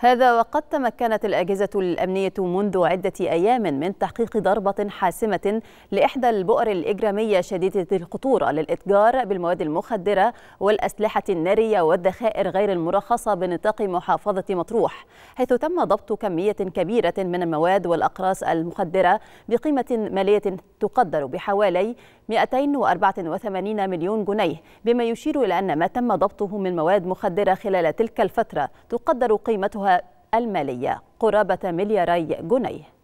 هذا وقد تمكنت الأجهزة الأمنية منذ عدة أيام من تحقيق ضربة حاسمة لإحدى البؤر الإجرامية شديدة الخطورة للإتجار بالمواد المخدرة والأسلحة النارية والذخائر غير المرخصة بنطاق محافظة مطروح حيث تم ضبط كمية كبيرة من المواد والأقراص المخدرة بقيمة مالية تقدر بحوالي 284 مليون جنيه بما يشير إلى أن ما تم ضبطه من مواد مخدرة خلال تلك الفترة تقدر قيمتها المالية قرابة ملياري جنيه